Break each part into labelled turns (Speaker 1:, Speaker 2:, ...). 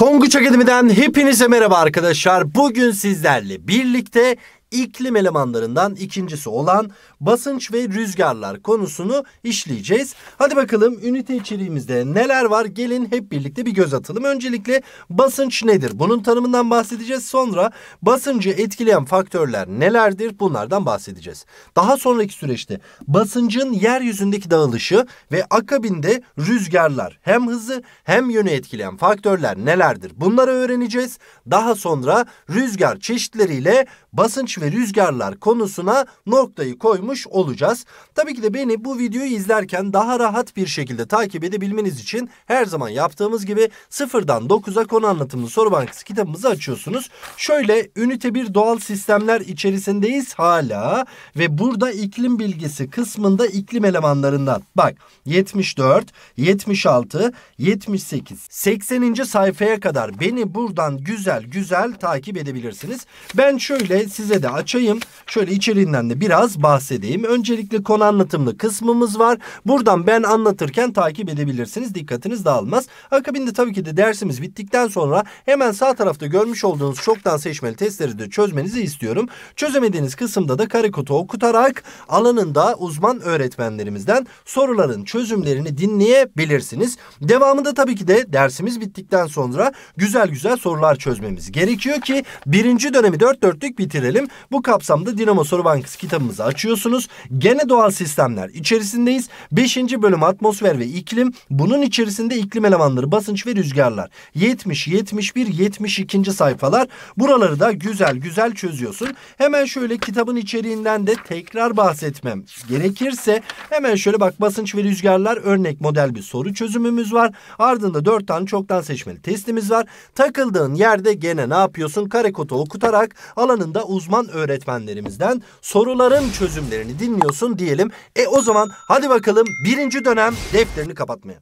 Speaker 1: Tonguç Akademi'den hepinize merhaba arkadaşlar. Bugün sizlerle birlikte iklim elemanlarından ikincisi olan basınç ve rüzgarlar konusunu işleyeceğiz. Hadi bakalım ünite içeriğimizde neler var gelin hep birlikte bir göz atalım. Öncelikle basınç nedir? Bunun tanımından bahsedeceğiz. Sonra basıncı etkileyen faktörler nelerdir? Bunlardan bahsedeceğiz. Daha sonraki süreçte basıncın yeryüzündeki dağılışı ve akabinde rüzgarlar hem hızı hem yönü etkileyen faktörler nelerdir? Bunları öğreneceğiz. Daha sonra rüzgar çeşitleriyle basınç ve rüzgarlar konusuna noktayı koymuş olacağız. Tabii ki de beni bu videoyu izlerken daha rahat bir şekilde takip edebilmeniz için her zaman yaptığımız gibi sıfırdan 9'a konu anlatımlı soru bankası kitabımızı açıyorsunuz. Şöyle ünite 1 doğal sistemler içerisindeyiz hala ve burada iklim bilgisi kısmında iklim elemanlarından bak 74, 76, 78, 80. sayfaya kadar beni buradan güzel güzel takip edebilirsiniz. Ben şöyle size de de açayım. Şöyle içeriğinden de biraz bahsedeyim. Öncelikle konu anlatımlı kısmımız var. Buradan ben anlatırken takip edebilirsiniz. Dikkatiniz dağılmaz. Akabinde tabii ki de dersimiz bittikten sonra hemen sağ tarafta görmüş olduğunuz çoktan seçmeli testleri de çözmenizi istiyorum. Çözemediğiniz kısımda da kare kutu okutarak alanında uzman öğretmenlerimizden soruların çözümlerini dinleyebilirsiniz. Devamında tabii ki de dersimiz bittikten sonra güzel güzel sorular çözmemiz gerekiyor ki birinci dönemi dört dörtlük bitirelim. Bu kapsamda Dinamo Soru Bankası kitabımızı açıyorsunuz. Gene doğal sistemler içerisindeyiz. Beşinci bölüm atmosfer ve iklim. Bunun içerisinde iklim elemanları basınç ve rüzgarlar. 70, 71, 72. sayfalar. Buraları da güzel güzel çözüyorsun. Hemen şöyle kitabın içeriğinden de tekrar bahsetmem gerekirse hemen şöyle bak basınç ve rüzgarlar örnek model bir soru çözümümüz var. Ardında dört tane çoktan seçmeli testimiz var. Takıldığın yerde gene ne yapıyorsun? Karekota okutarak alanında uzman öğretmenlerimizden soruların çözümlerini dinliyorsun diyelim. E o zaman hadi bakalım birinci dönem defterini kapatmaya.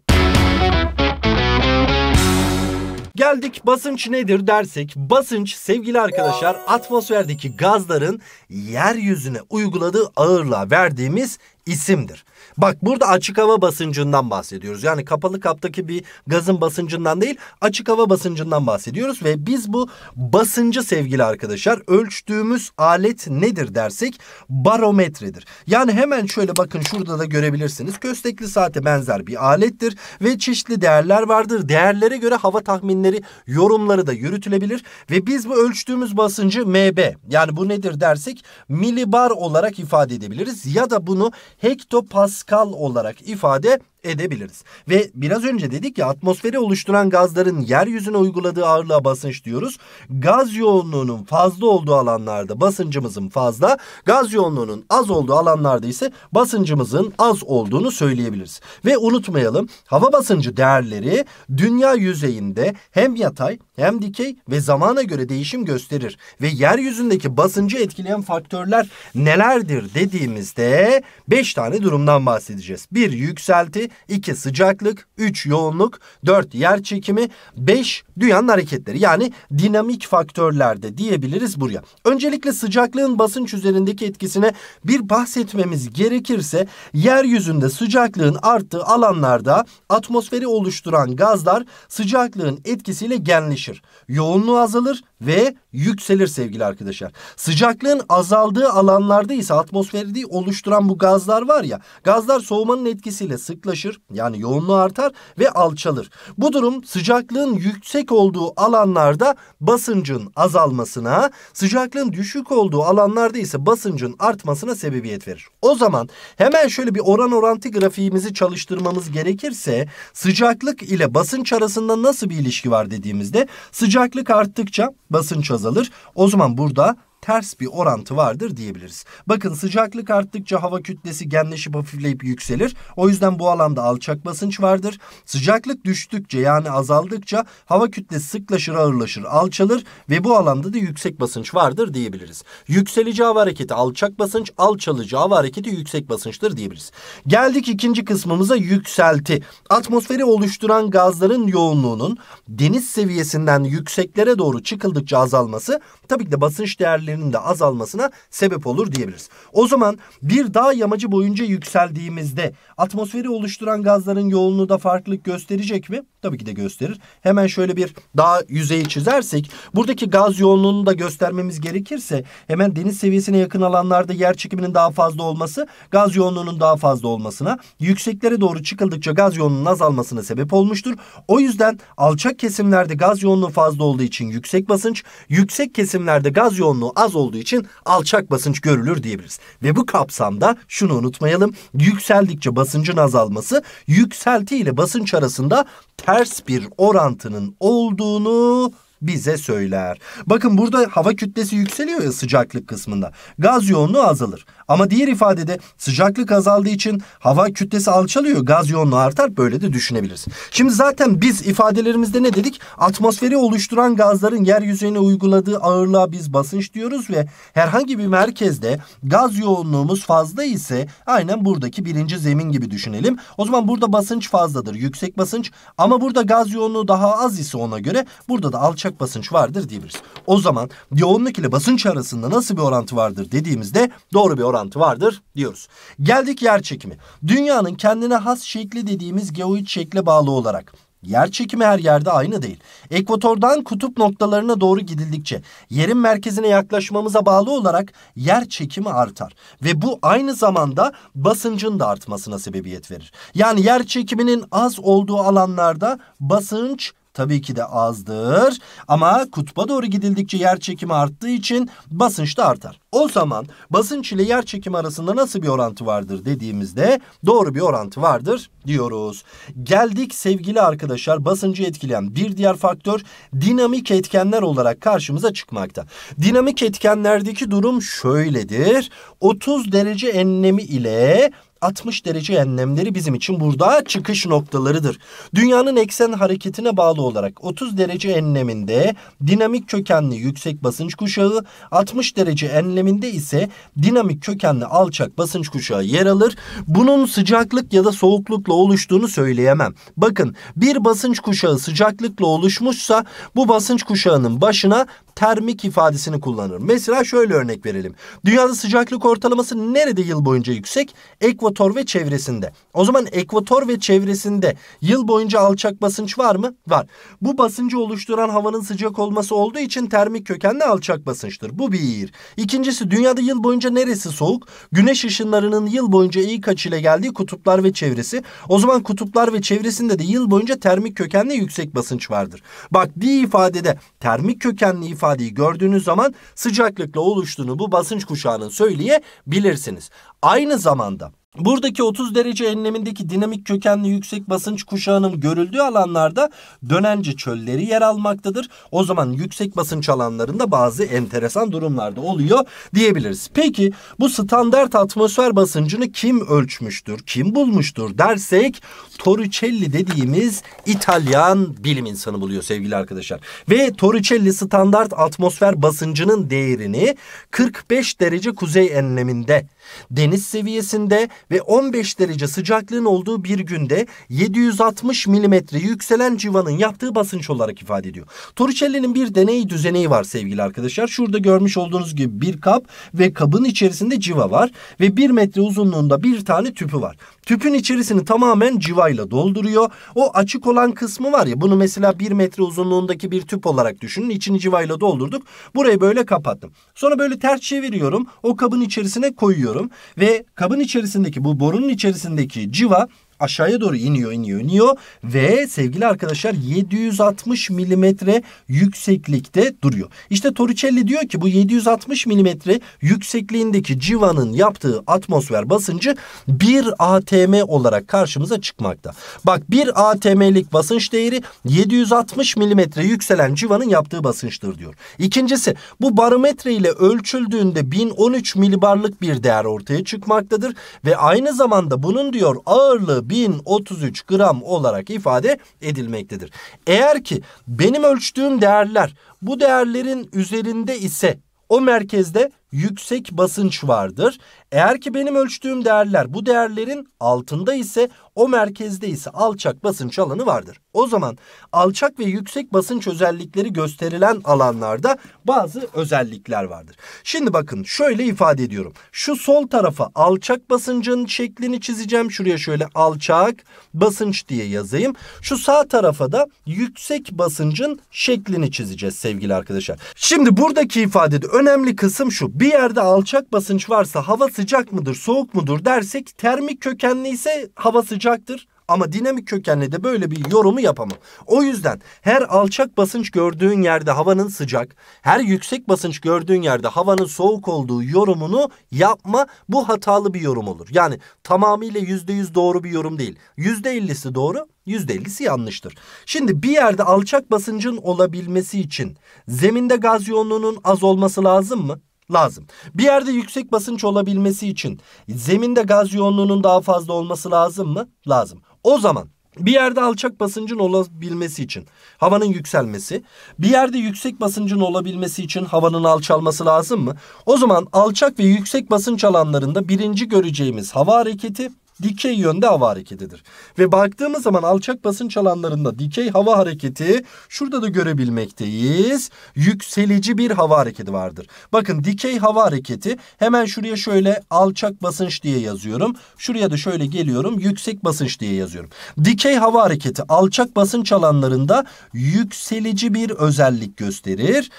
Speaker 1: Geldik basınç nedir dersek basınç sevgili arkadaşlar atmosferdeki gazların yeryüzüne uyguladığı ağırlığa verdiğimiz isimdir. Bak burada açık hava basıncından bahsediyoruz. Yani kapalı kaptaki bir gazın basıncından değil açık hava basıncından bahsediyoruz. Ve biz bu basıncı sevgili arkadaşlar ölçtüğümüz alet nedir dersek barometredir. Yani hemen şöyle bakın şurada da görebilirsiniz. Köstekli saate benzer bir alettir ve çeşitli değerler vardır. Değerlere göre hava tahminleri yorumları da yürütülebilir ve biz bu ölçtüğümüz basıncı MB yani bu nedir dersek milibar olarak ifade edebiliriz ya da bunu hektopascal askal olarak ifade edebiliriz. Ve biraz önce dedik ya atmosferi oluşturan gazların yeryüzüne uyguladığı ağırlığa basınç diyoruz. Gaz yoğunluğunun fazla olduğu alanlarda basıncımızın fazla, gaz yoğunluğunun az olduğu alanlarda ise basıncımızın az olduğunu söyleyebiliriz. Ve unutmayalım hava basıncı değerleri dünya yüzeyinde hem yatay hem dikey ve zamana göre değişim gösterir. Ve yeryüzündeki basıncı etkileyen faktörler nelerdir dediğimizde 5 tane durumdan bahsedeceğiz. Bir yükselti, 2 sıcaklık, 3 yoğunluk, 4 yer çekimi, 5 dünyanın hareketleri. Yani dinamik faktörlerde diyebiliriz buraya. Öncelikle sıcaklığın basınç üzerindeki etkisine bir bahsetmemiz gerekirse yeryüzünde sıcaklığın arttığı alanlarda atmosferi oluşturan gazlar sıcaklığın etkisiyle genleşir. Yoğunluğu azalır ve yükselir sevgili arkadaşlar. Sıcaklığın azaldığı alanlarda ise atmosferi oluşturan bu gazlar var ya gazlar soğumanın etkisiyle sıklaşır yani yoğunluğu artar ve alçalır. Bu durum sıcaklığın yüksek olduğu alanlarda basıncın azalmasına sıcaklığın düşük olduğu alanlarda ise basıncın artmasına sebebiyet verir. O zaman hemen şöyle bir oran orantı grafiğimizi çalıştırmamız gerekirse sıcaklık ile basınç arasında nasıl bir ilişki var dediğimizde sıcaklık arttıkça basınç azalır. O zaman burada ters bir orantı vardır diyebiliriz. Bakın sıcaklık arttıkça hava kütlesi genleşip hafifleyip yükselir. O yüzden bu alanda alçak basınç vardır. Sıcaklık düştükçe yani azaldıkça hava kütlesi sıklaşır ağırlaşır alçalır ve bu alanda da yüksek basınç vardır diyebiliriz. Yükselici hava hareketi alçak basınç, alçalıcı hava hareketi yüksek basınçtır diyebiliriz. Geldik ikinci kısmımıza yükselti. Atmosferi oluşturan gazların yoğunluğunun deniz seviyesinden yükseklere doğru çıkıldıkça azalması tabii ki de basınç değerli değerlerinin de azalmasına sebep olur diyebiliriz. O zaman bir dağ yamacı boyunca yükseldiğimizde atmosferi oluşturan gazların yoğunluğu da farklılık gösterecek mi? Tabii ki de gösterir. Hemen şöyle bir dağ yüzeyi çizersek buradaki gaz yoğunluğunu da göstermemiz gerekirse hemen deniz seviyesine yakın alanlarda yer çekiminin daha fazla olması gaz yoğunluğunun daha fazla olmasına yükseklere doğru çıkıldıkça gaz yoğunluğunun azalmasına sebep olmuştur. O yüzden alçak kesimlerde gaz yoğunluğu fazla olduğu için yüksek basınç, yüksek kesimlerde gaz yoğunluğu az olduğu için alçak basınç görülür diyebiliriz. Ve bu kapsamda şunu unutmayalım. Yükseldikçe basıncın azalması yükselti ile basınç arasında ters bir orantının olduğunu bize söyler. Bakın burada hava kütlesi yükseliyor ya sıcaklık kısmında. Gaz yoğunluğu azalır. Ama diğer ifadede sıcaklık azaldığı için hava kütlesi alçalıyor. Gaz yoğunluğu artar. Böyle de düşünebiliriz. Şimdi zaten biz ifadelerimizde ne dedik? Atmosferi oluşturan gazların yeryüzüne uyguladığı ağırlığa biz basınç diyoruz ve herhangi bir merkezde gaz yoğunluğumuz fazla ise aynen buradaki birinci zemin gibi düşünelim. O zaman burada basınç fazladır. Yüksek basınç ama burada gaz yoğunluğu daha az ise ona göre burada da alçak basınç vardır diyebiliriz. O zaman yoğunluk ile basınç arasında nasıl bir orantı vardır dediğimizde doğru bir orantı orantı vardır diyoruz. Geldik yer çekimi. Dünyanın kendine has şekli dediğimiz geoid şekle bağlı olarak Yer çekimi her yerde aynı değil. Ekvatordan kutup noktalarına doğru gidildikçe yerin merkezine yaklaşmamıza bağlı olarak yer çekimi artar. Ve bu aynı zamanda basıncın da artmasına sebebiyet verir. Yani yer çekiminin az olduğu alanlarda basınç tabii ki de azdır. Ama kutba doğru gidildikçe yer çekimi arttığı için basınç da artar. O zaman basınç ile yer çekimi arasında nasıl bir orantı vardır dediğimizde doğru bir orantı vardır diyoruz. Geldik sevgili arkadaşlar basıncı etkileyen bir diğer faktör dinamik etkenler olarak karşımıza çıkmakta. Dinamik etkenlerdeki durum şöyledir. 30 derece enlemi ile 60 derece enlemleri bizim için burada çıkış noktalarıdır. Dünyanın eksen hareketine bağlı olarak 30 derece enleminde dinamik kökenli yüksek basınç kuşağı, 60 derece enleminde ise dinamik kökenli alçak basınç kuşağı yer alır. Bunun sıcaklık ya da soğuklukla oluştuğunu söyleyemem. Bakın bir basınç kuşağı sıcaklıkla oluşmuşsa bu basınç kuşağının başına termik ifadesini kullanır. Mesela şöyle örnek verelim. Dünyada sıcaklık ortalaması nerede yıl boyunca yüksek? Ekvator ve çevresinde. O zaman ekvator ve çevresinde yıl boyunca alçak basınç var mı? Var. Bu basıncı oluşturan havanın sıcak olması olduğu için termik kökenli alçak basınçtır. Bu bir. İkincisi dünyada yıl boyunca neresi soğuk? Güneş ışınlarının yıl boyunca ilk açıyla geldiği kutuplar ve çevresi. O zaman kutuplar ve çevresinde de yıl boyunca termik kökenli yüksek basınç vardır. Bak bir ifadede termik kökenli ifade ifadeyi gördüğünüz zaman sıcaklıkla oluştuğunu bu basınç kuşağının söyleyebilirsiniz. Aynı zamanda Buradaki 30 derece enlemindeki dinamik kökenli yüksek basınç kuşağının görüldüğü alanlarda dönence çölleri yer almaktadır. O zaman yüksek basınç alanlarında bazı enteresan durumlarda oluyor diyebiliriz. Peki bu standart atmosfer basıncını kim ölçmüştür, kim bulmuştur dersek Torricelli dediğimiz İtalyan bilim insanı buluyor sevgili arkadaşlar. Ve Torricelli standart atmosfer basıncının değerini 45 derece kuzey enleminde deniz seviyesinde ve 15 derece sıcaklığın olduğu bir günde 760 milimetre yükselen civanın yaptığı basınç olarak ifade ediyor. Torricelli'nin bir deney düzeneği var sevgili arkadaşlar. Şurada görmüş olduğunuz gibi bir kap ve kabın içerisinde civa var ve 1 metre uzunluğunda bir tane tüpü var. Tüpün içerisini tamamen civayla dolduruyor. O açık olan kısmı var ya bunu mesela bir metre uzunluğundaki bir tüp olarak düşünün. İçini civayla doldurduk. Burayı böyle kapattım. Sonra böyle ters çeviriyorum. O kabın içerisine koyuyorum. Ve kabın içerisindeki bu borunun içerisindeki civa aşağıya doğru iniyor iniyor iniyor ve sevgili arkadaşlar 760 milimetre yükseklikte duruyor. İşte Torricelli diyor ki bu 760 milimetre yüksekliğindeki civanın yaptığı atmosfer basıncı 1 atm olarak karşımıza çıkmakta. Bak 1 atm'lik basınç değeri 760 milimetre yükselen civanın yaptığı basınçtır diyor. İkincisi bu barometre ile ölçüldüğünde 1013 milibarlık bir değer ortaya çıkmaktadır ve aynı zamanda bunun diyor ağırlığı 1033 gram olarak ifade edilmektedir. Eğer ki benim ölçtüğüm değerler bu değerlerin üzerinde ise o merkezde yüksek basınç vardır. Eğer ki benim ölçtüğüm değerler bu değerlerin altında ise o merkezde ise alçak basınç alanı vardır. O zaman alçak ve yüksek basınç özellikleri gösterilen alanlarda bazı özellikler vardır. Şimdi bakın şöyle ifade ediyorum. Şu sol tarafa alçak basıncın şeklini çizeceğim. Şuraya şöyle alçak basınç diye yazayım. Şu sağ tarafa da yüksek basıncın şeklini çizeceğiz sevgili arkadaşlar. Şimdi buradaki ifadede önemli kısım şu bir yerde alçak basınç varsa hava sıcak mıdır, soğuk mudur dersek termik kökenli ise hava sıcaktır. Ama dinamik kökenli de böyle bir yorumu yapamam. O yüzden her alçak basınç gördüğün yerde havanın sıcak, her yüksek basınç gördüğün yerde havanın soğuk olduğu yorumunu yapma. Bu hatalı bir yorum olur. Yani tamamıyla yüzde yüz doğru bir yorum değil. Yüzde ellisi doğru, yüzde ellisi yanlıştır. Şimdi bir yerde alçak basıncın olabilmesi için zeminde gaz yoğunluğunun az olması lazım mı? lazım. Bir yerde yüksek basınç olabilmesi için zeminde gaz yoğunluğunun daha fazla olması lazım mı? Lazım. O zaman bir yerde alçak basıncın olabilmesi için havanın yükselmesi, bir yerde yüksek basıncın olabilmesi için havanın alçalması lazım mı? O zaman alçak ve yüksek basınç alanlarında birinci göreceğimiz hava hareketi, dikey yönde hava hareketidir. Ve baktığımız zaman alçak basınç alanlarında dikey hava hareketi şurada da görebilmekteyiz. Yükselici bir hava hareketi vardır. Bakın dikey hava hareketi hemen şuraya şöyle alçak basınç diye yazıyorum. Şuraya da şöyle geliyorum yüksek basınç diye yazıyorum. Dikey hava hareketi alçak basınç alanlarında yükselici bir özellik gösterir.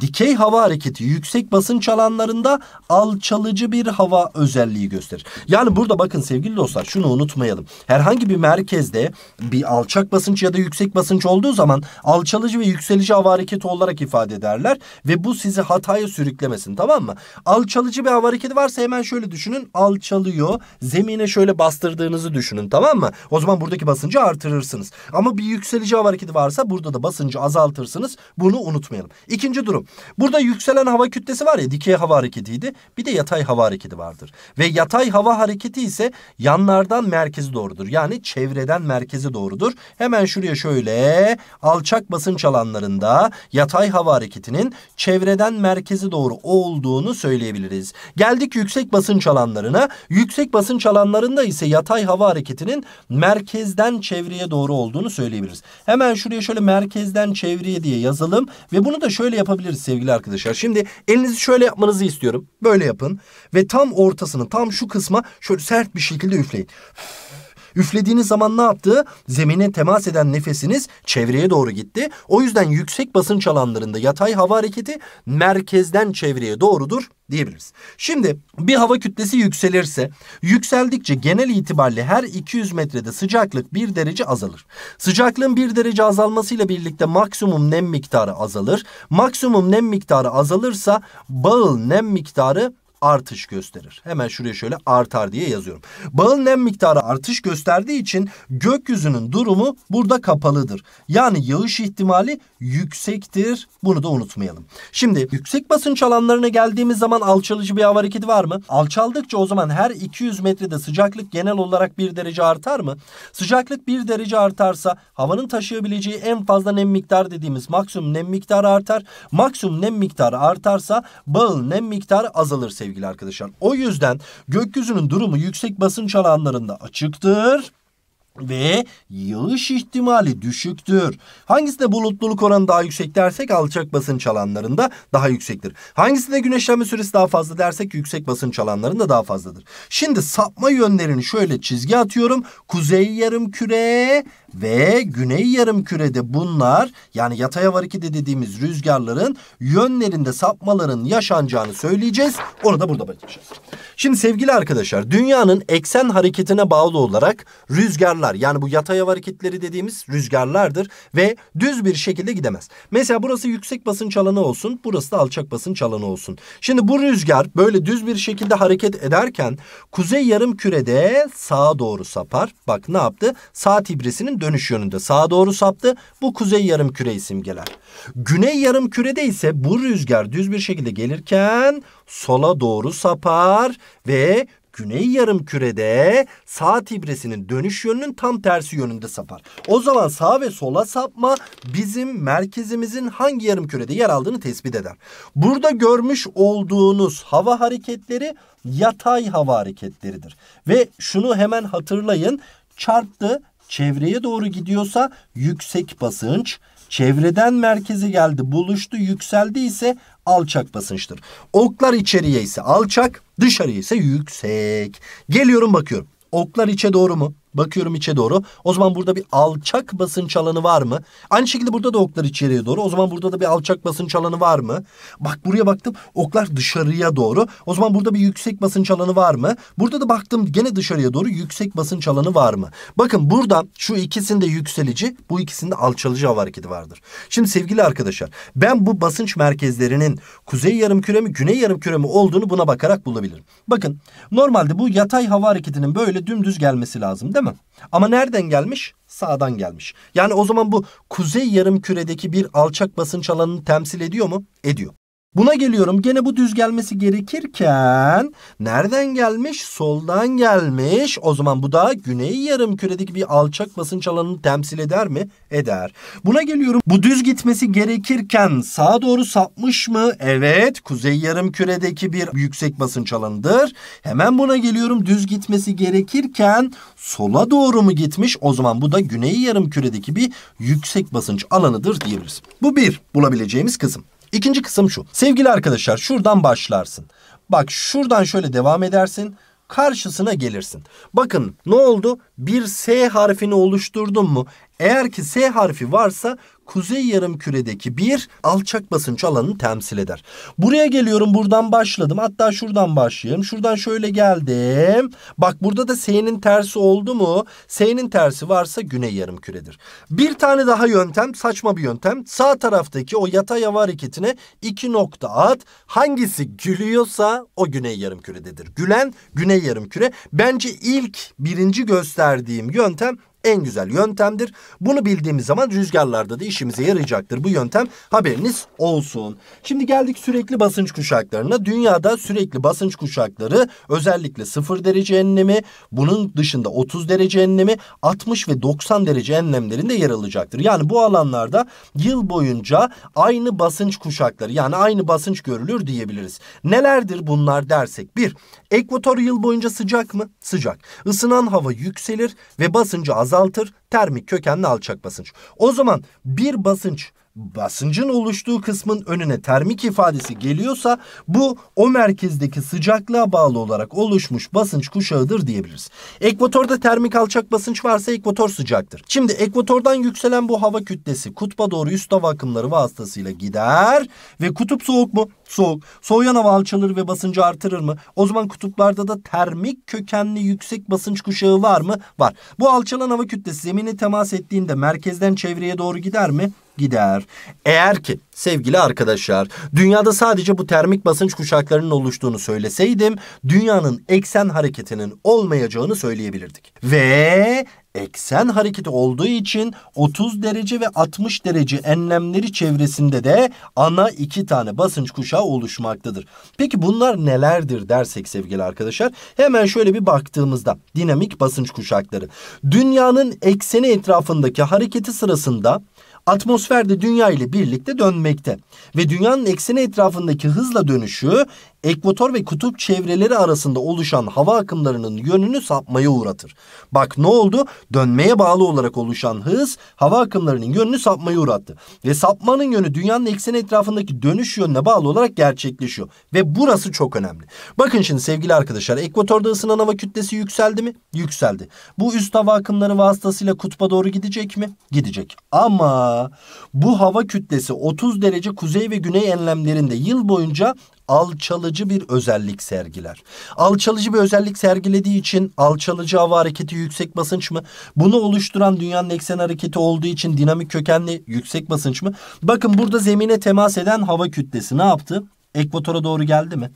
Speaker 1: Dikey hava hareketi yüksek basınç alanlarında alçalıcı bir hava özelliği gösterir. Yani burada bakın sevgili dostlar dostlar şunu unutmayalım. Herhangi bir merkezde bir alçak basınç ya da yüksek basınç olduğu zaman alçalıcı ve yükselici hava hareketi olarak ifade ederler. Ve bu sizi hataya sürüklemesin tamam mı? Alçalıcı bir hava hareketi varsa hemen şöyle düşünün. Alçalıyor. Zemine şöyle bastırdığınızı düşünün tamam mı? O zaman buradaki basıncı artırırsınız. Ama bir yükselici hava hareketi varsa burada da basıncı azaltırsınız. Bunu unutmayalım. İkinci durum. Burada yükselen hava kütlesi var ya dikey hava hareketiydi. Bir de yatay hava hareketi vardır. Ve yatay hava hareketi ise yan yanlardan merkezi doğrudur. Yani çevreden merkezi doğrudur. Hemen şuraya şöyle alçak basınç alanlarında yatay hava hareketinin çevreden merkezi doğru olduğunu söyleyebiliriz. Geldik yüksek basınç alanlarına. Yüksek basınç alanlarında ise yatay hava hareketinin merkezden çevreye doğru olduğunu söyleyebiliriz. Hemen şuraya şöyle merkezden çevreye diye yazalım ve bunu da şöyle yapabiliriz sevgili arkadaşlar. Şimdi elinizi şöyle yapmanızı istiyorum. Böyle yapın ve tam ortasını tam şu kısma şöyle sert bir şekilde üfleyin üfleyin. Üflediğiniz zaman ne yaptı? Zemine temas eden nefesiniz çevreye doğru gitti. O yüzden yüksek basınç alanlarında yatay hava hareketi merkezden çevreye doğrudur diyebiliriz. Şimdi bir hava kütlesi yükselirse yükseldikçe genel itibariyle her 200 metrede sıcaklık bir derece azalır. Sıcaklığın bir derece azalmasıyla birlikte maksimum nem miktarı azalır. Maksimum nem miktarı azalırsa bağıl nem miktarı artış gösterir. Hemen şuraya şöyle artar diye yazıyorum. Bağın nem miktarı artış gösterdiği için gökyüzünün durumu burada kapalıdır. Yani yağış ihtimali yüksektir. Bunu da unutmayalım. Şimdi yüksek basınç alanlarına geldiğimiz zaman alçalıcı bir hava hareketi var mı? Alçaldıkça o zaman her 200 metrede sıcaklık genel olarak 1 derece artar mı? Sıcaklık 1 derece artarsa havanın taşıyabileceği en fazla nem miktarı dediğimiz maksimum nem miktarı artar. Maksimum nem miktarı artarsa bağın nem miktarı azalır sevgili sevgili arkadaşlar. O yüzden gökyüzünün durumu yüksek basınç alanlarında açıktır ve yağış ihtimali düşüktür. Hangisinde bulutluluk oranı daha yüksek dersek alçak basınç alanlarında daha yüksektir. Hangisinde güneşlenme süresi daha fazla dersek yüksek basınç alanlarında daha fazladır. Şimdi sapma yönlerini şöyle çizgi atıyorum. Kuzey yarım küre ve güney yarım kürede bunlar yani yatay hava hareketi dediğimiz rüzgarların yönlerinde sapmaların yaşanacağını söyleyeceğiz. Onu da burada bırakacağız. Şimdi sevgili arkadaşlar dünyanın eksen hareketine bağlı olarak rüzgarlar yani bu yatay hava hareketleri dediğimiz rüzgarlardır ve düz bir şekilde gidemez. Mesela burası yüksek basınç alanı olsun burası da alçak basınç alanı olsun. Şimdi bu rüzgar böyle düz bir şekilde hareket ederken kuzey yarım kürede sağa doğru sapar. Bak ne yaptı? Saat ibresinin dönüş yönünde sağa doğru saptı. Bu kuzey yarım küreyi simgeler. Güney yarım kürede ise bu rüzgar düz bir şekilde gelirken sola doğru sapar ve güney yarım kürede saat ibresinin dönüş yönünün tam tersi yönünde sapar. O zaman sağa ve sola sapma bizim merkezimizin hangi yarım kürede yer aldığını tespit eder. Burada görmüş olduğunuz hava hareketleri yatay hava hareketleridir. Ve şunu hemen hatırlayın çarptı çevreye doğru gidiyorsa yüksek basınç, çevreden merkeze geldi, buluştu, yükseldi ise alçak basınçtır. Oklar içeriye ise alçak, dışarıya ise yüksek. Geliyorum bakıyorum. Oklar içe doğru mu? Bakıyorum içe doğru. O zaman burada bir alçak basınç alanı var mı? Aynı şekilde burada da oklar içeriye doğru. O zaman burada da bir alçak basınç alanı var mı? Bak buraya baktım. Oklar dışarıya doğru. O zaman burada bir yüksek basınç alanı var mı? Burada da baktım gene dışarıya doğru yüksek basınç alanı var mı? Bakın burada şu ikisinde yükselici, bu ikisinde alçalıcı hava hareketi vardır. Şimdi sevgili arkadaşlar, ben bu basınç merkezlerinin kuzey yarım küre mi, güney yarım küre mi olduğunu buna bakarak bulabilirim. Bakın normalde bu yatay hava hareketinin böyle dümdüz gelmesi lazım değil mi? mi? Ama nereden gelmiş? Sağdan gelmiş. Yani o zaman bu kuzey yarım küredeki bir alçak basınç alanını temsil ediyor mu? Ediyor. Buna geliyorum. Gene bu düz gelmesi gerekirken nereden gelmiş? Soldan gelmiş. O zaman bu da güney yarım küredeki bir alçak basınç alanını temsil eder mi? Eder. Buna geliyorum. Bu düz gitmesi gerekirken sağa doğru sapmış mı? Evet. Kuzey yarım küredeki bir yüksek basınç alanıdır. Hemen buna geliyorum. Düz gitmesi gerekirken sola doğru mu gitmiş? O zaman bu da güney yarım küredeki bir yüksek basınç alanıdır diyebiliriz. Bu bir bulabileceğimiz kısım. İkinci kısım şu. Sevgili arkadaşlar şuradan başlarsın. Bak şuradan şöyle devam edersin. Karşısına gelirsin. Bakın ne oldu? Bir S harfini oluşturdum mu? Eğer ki S harfi varsa kuzey yarım küredeki bir alçak basınç alanını temsil eder. Buraya geliyorum buradan başladım. Hatta şuradan başlayayım. Şuradan şöyle geldim. Bak burada da S'nin tersi oldu mu? S'nin tersi varsa güney yarım küredir. Bir tane daha yöntem saçma bir yöntem. Sağ taraftaki o yatay hava hareketine iki nokta at. Hangisi gülüyorsa o güney yarım kürededir. Gülen güney yarım küre. Bence ilk birinci gösterdiğim yöntem en güzel yöntemdir. Bunu bildiğimiz zaman rüzgarlarda da işimize yarayacaktır bu yöntem. Haberiniz olsun. Şimdi geldik sürekli basınç kuşaklarına. Dünyada sürekli basınç kuşakları özellikle 0 derece enlemi, bunun dışında 30 derece enlemi, 60 ve 90 derece enlemlerinde yer alacaktır. Yani bu alanlarda yıl boyunca aynı basınç kuşakları yani aynı basınç görülür diyebiliriz. Nelerdir bunlar dersek? Bir, ekvator yıl boyunca sıcak mı? Sıcak. Isınan hava yükselir ve basıncı az azaltır. Termik kökenli alçak basınç. O zaman bir basınç basıncın oluştuğu kısmın önüne termik ifadesi geliyorsa bu o merkezdeki sıcaklığa bağlı olarak oluşmuş basınç kuşağıdır diyebiliriz. Ekvatorda termik alçak basınç varsa ekvator sıcaktır. Şimdi ekvatordan yükselen bu hava kütlesi kutba doğru üst hava akımları vasıtasıyla gider ve kutup soğuk mu? Soğuk. Soğuyan hava alçalır ve basıncı artırır mı? O zaman kutuplarda da termik kökenli yüksek basınç kuşağı var mı? Var. Bu alçalan hava kütlesi zemine temas ettiğinde merkezden çevreye doğru gider mi? gider. Eğer ki sevgili arkadaşlar dünyada sadece bu termik basınç kuşaklarının oluştuğunu söyleseydim dünyanın eksen hareketinin olmayacağını söyleyebilirdik. Ve eksen hareketi olduğu için 30 derece ve 60 derece enlemleri çevresinde de ana iki tane basınç kuşağı oluşmaktadır. Peki bunlar nelerdir dersek sevgili arkadaşlar hemen şöyle bir baktığımızda dinamik basınç kuşakları dünyanın ekseni etrafındaki hareketi sırasında atmosferde dünya ile birlikte dönmekte ve dünyanın ekseni etrafındaki hızla dönüşü ekvator ve kutup çevreleri arasında oluşan hava akımlarının yönünü sapmaya uğratır. Bak ne oldu? Dönmeye bağlı olarak oluşan hız hava akımlarının yönünü sapmaya uğrattı. Ve sapmanın yönü dünyanın ekseni etrafındaki dönüş yönüne bağlı olarak gerçekleşiyor. Ve burası çok önemli. Bakın şimdi sevgili arkadaşlar ekvatorda ısınan hava kütlesi yükseldi mi? Yükseldi. Bu üst hava akımları vasıtasıyla kutba doğru gidecek mi? Gidecek. Ama bu hava kütlesi 30 derece kuzey ve güney enlemlerinde yıl boyunca alçalıcı bir özellik sergiler. Alçalıcı bir özellik sergilediği için alçalıcı hava hareketi yüksek basınç mı? Bunu oluşturan dünyanın eksen hareketi olduğu için dinamik kökenli yüksek basınç mı? Bakın burada zemine temas eden hava kütlesi ne yaptı? Ekvatora doğru geldi mi?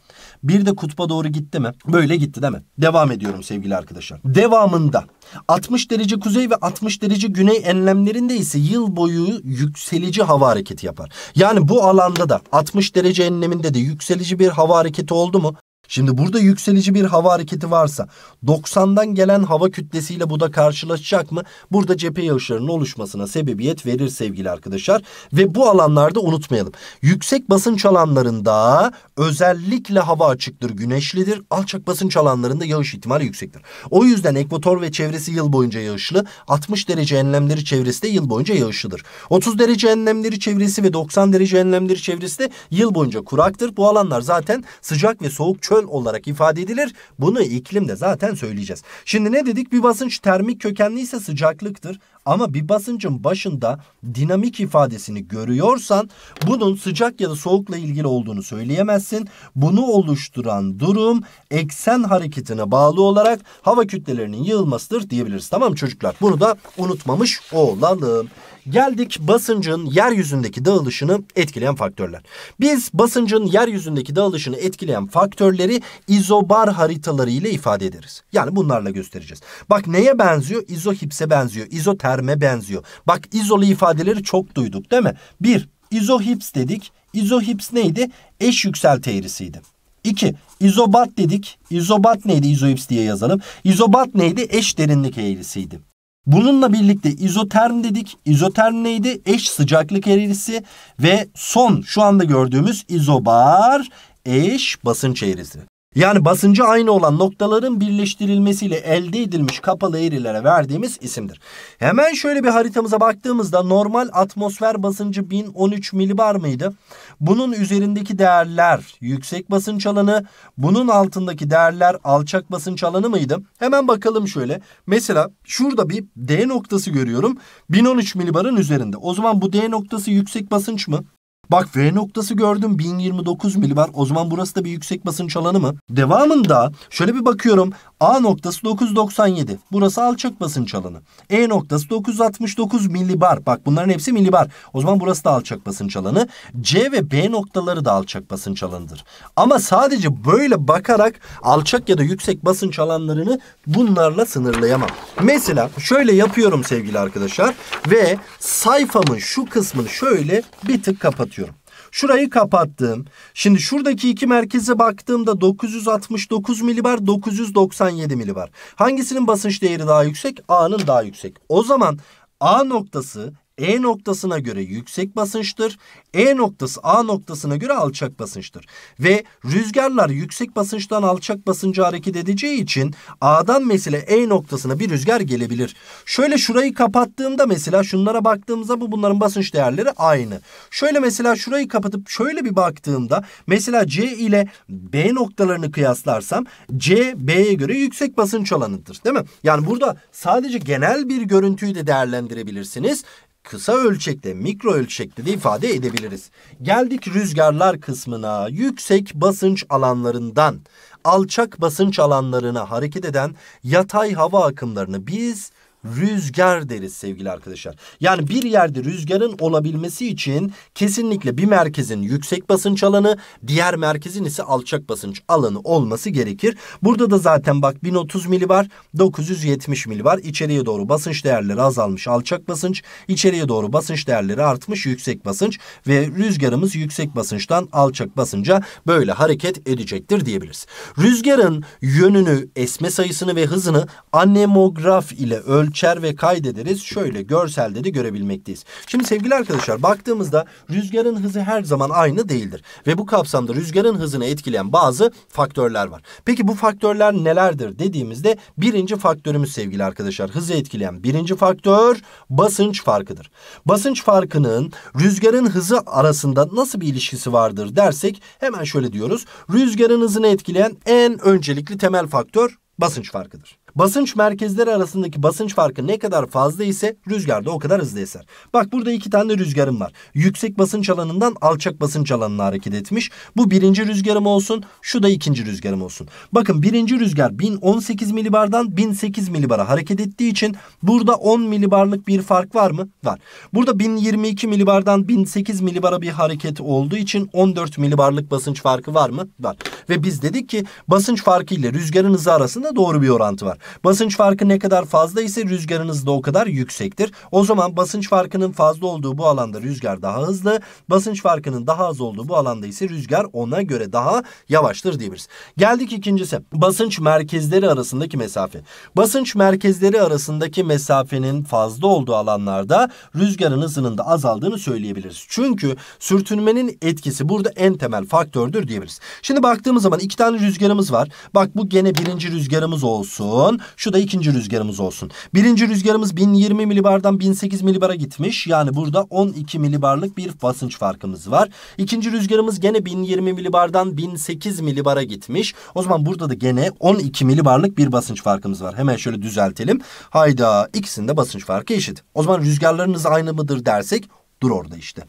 Speaker 1: Bir de kutba doğru gitti mi? Böyle gitti değil mi? Devam ediyorum sevgili arkadaşlar. Devamında 60 derece kuzey ve 60 derece güney enlemlerinde ise yıl boyu yükselici hava hareketi yapar. Yani bu alanda da 60 derece enleminde de yükselici bir hava hareketi oldu mu? Şimdi burada yükselici bir hava hareketi varsa 90'dan gelen hava kütlesiyle bu da karşılaşacak mı? Burada cephe yağışlarının oluşmasına sebebiyet verir sevgili arkadaşlar. Ve bu alanlarda unutmayalım. Yüksek basınç alanlarında özellikle hava açıktır, güneşlidir. Alçak basınç alanlarında yağış ihtimali yüksektir. O yüzden ekvator ve çevresi yıl boyunca yağışlı. 60 derece enlemleri çevresi de yıl boyunca yağışlıdır. 30 derece enlemleri çevresi ve 90 derece enlemleri çevresi de yıl boyunca kuraktır. Bu alanlar zaten sıcak ve soğuk çöl yön olarak ifade edilir. Bunu iklimde zaten söyleyeceğiz. Şimdi ne dedik? Bir basınç termik kökenliyse sıcaklıktır. Ama bir basıncın başında dinamik ifadesini görüyorsan bunun sıcak ya da soğukla ilgili olduğunu söyleyemezsin. Bunu oluşturan durum eksen hareketine bağlı olarak hava kütlelerinin yığılmasıdır diyebiliriz. Tamam çocuklar? Bunu da unutmamış olalım. Geldik basıncın yeryüzündeki dağılışını etkileyen faktörler. Biz basıncın yeryüzündeki dağılışını etkileyen faktörleri izobar haritaları ile ifade ederiz. Yani bunlarla göstereceğiz. Bak neye benziyor? İzohipse benziyor. İzoter germe benziyor. Bak izole ifadeleri çok duyduk değil mi? Bir, izohips dedik. İzohips neydi? Eş yükselti eğrisiydi. İki izobat dedik. İzobat neydi? İzohips diye yazalım. İzobat neydi? Eş derinlik eğrisiydi. Bununla birlikte izoterm dedik. İzoterm neydi? Eş sıcaklık eğrisi ve son şu anda gördüğümüz izobar eş basınç eğrisi. Yani basıncı aynı olan noktaların birleştirilmesiyle elde edilmiş kapalı eğrilere verdiğimiz isimdir. Hemen şöyle bir haritamıza baktığımızda normal atmosfer basıncı 1013 milibar mıydı? Bunun üzerindeki değerler yüksek basınç alanı, bunun altındaki değerler alçak basınç alanı mıydı? Hemen bakalım şöyle. Mesela şurada bir D noktası görüyorum. 1013 milibarın üzerinde. O zaman bu D noktası yüksek basınç mı? Bak V noktası gördüm 1029 milibar. O zaman burası da bir yüksek basınç alanı mı? Devamında şöyle bir bakıyorum. A noktası 997. Burası alçak basınç alanı. E noktası 969 milibar. Bak bunların hepsi milibar. O zaman burası da alçak basınç alanı. C ve B noktaları da alçak basınç alanıdır. Ama sadece böyle bakarak alçak ya da yüksek basınç alanlarını bunlarla sınırlayamam. Mesela şöyle yapıyorum sevgili arkadaşlar ve sayfamın şu kısmını şöyle bir tık kapatıyorum. Şurayı kapattım. Şimdi şuradaki iki merkeze baktığımda 969 milibar 997 milibar. Hangisinin basınç değeri daha yüksek? A'nın daha yüksek. O zaman A noktası e noktasına göre yüksek basınçtır. E noktası A noktasına göre alçak basınçtır. Ve rüzgarlar yüksek basınçtan alçak basınca hareket edeceği için A'dan mesela E noktasına bir rüzgar gelebilir. Şöyle şurayı kapattığımda mesela şunlara baktığımızda bu bunların basınç değerleri aynı. Şöyle mesela şurayı kapatıp şöyle bir baktığımda mesela C ile B noktalarını kıyaslarsam C B'ye göre yüksek basınç alanıdır değil mi? Yani burada sadece genel bir görüntüyü de değerlendirebilirsiniz kısa ölçekte, mikro ölçekte de ifade edebiliriz. Geldik rüzgarlar kısmına. Yüksek basınç alanlarından alçak basınç alanlarına hareket eden yatay hava akımlarını biz rüzgar deriz sevgili arkadaşlar. Yani bir yerde rüzgarın olabilmesi için kesinlikle bir merkezin yüksek basınç alanı, diğer merkezin ise alçak basınç alanı olması gerekir. Burada da zaten bak 1030 milibar, 970 milibar içeriye doğru basınç değerleri azalmış alçak basınç, içeriye doğru basınç değerleri artmış yüksek basınç ve rüzgarımız yüksek basınçtan alçak basınca böyle hareket edecektir diyebiliriz. Rüzgarın yönünü, esme sayısını ve hızını anemograf ile ölçüyoruz ölçer ve kaydederiz. Şöyle görselde de görebilmekteyiz. Şimdi sevgili arkadaşlar baktığımızda rüzgarın hızı her zaman aynı değildir. Ve bu kapsamda rüzgarın hızını etkileyen bazı faktörler var. Peki bu faktörler nelerdir dediğimizde birinci faktörümüz sevgili arkadaşlar hızı etkileyen birinci faktör basınç farkıdır. Basınç farkının rüzgarın hızı arasında nasıl bir ilişkisi vardır dersek hemen şöyle diyoruz. Rüzgarın hızını etkileyen en öncelikli temel faktör basınç farkıdır. Basınç merkezleri arasındaki basınç farkı ne kadar fazla ise rüzgar da o kadar hızlı eser. Bak burada iki tane rüzgarım var. Yüksek basınç alanından alçak basınç alanına hareket etmiş. Bu birinci rüzgarım olsun. Şu da ikinci rüzgarım olsun. Bakın birinci rüzgar 1018 milibardan 1008 milibara hareket ettiği için burada 10 milibarlık bir fark var mı? Var. Burada 1022 milibardan 1008 milibara bir hareket olduğu için 14 milibarlık basınç farkı var mı? Var. Ve biz dedik ki basınç farkı ile rüzgarın hızı arasında doğru bir orantı var. Basınç farkı ne kadar fazla ise rüzgarınız da o kadar yüksektir. O zaman basınç farkının fazla olduğu bu alanda rüzgar daha hızlı, basınç farkının daha az olduğu bu alanda ise rüzgar ona göre daha yavaştır diyebiliriz. Geldik ikincisi. Basınç merkezleri arasındaki mesafe. Basınç merkezleri arasındaki mesafenin fazla olduğu alanlarda rüzgarın hızının da azaldığını söyleyebiliriz. Çünkü sürtünmenin etkisi burada en temel faktördür diyebiliriz. Şimdi baktığımız zaman iki tane rüzgarımız var. Bak bu gene birinci rüzgarımız olsun olsun. Şu da ikinci rüzgarımız olsun. Birinci rüzgarımız 1020 milibardan 1008 milibara gitmiş. Yani burada 12 milibarlık bir basınç farkımız var. İkinci rüzgarımız gene 1020 milibardan 1008 milibara gitmiş. O zaman burada da gene 12 milibarlık bir basınç farkımız var. Hemen şöyle düzeltelim. Hayda ikisinde basınç farkı eşit. O zaman rüzgarlarınız aynı mıdır dersek dur orada işte.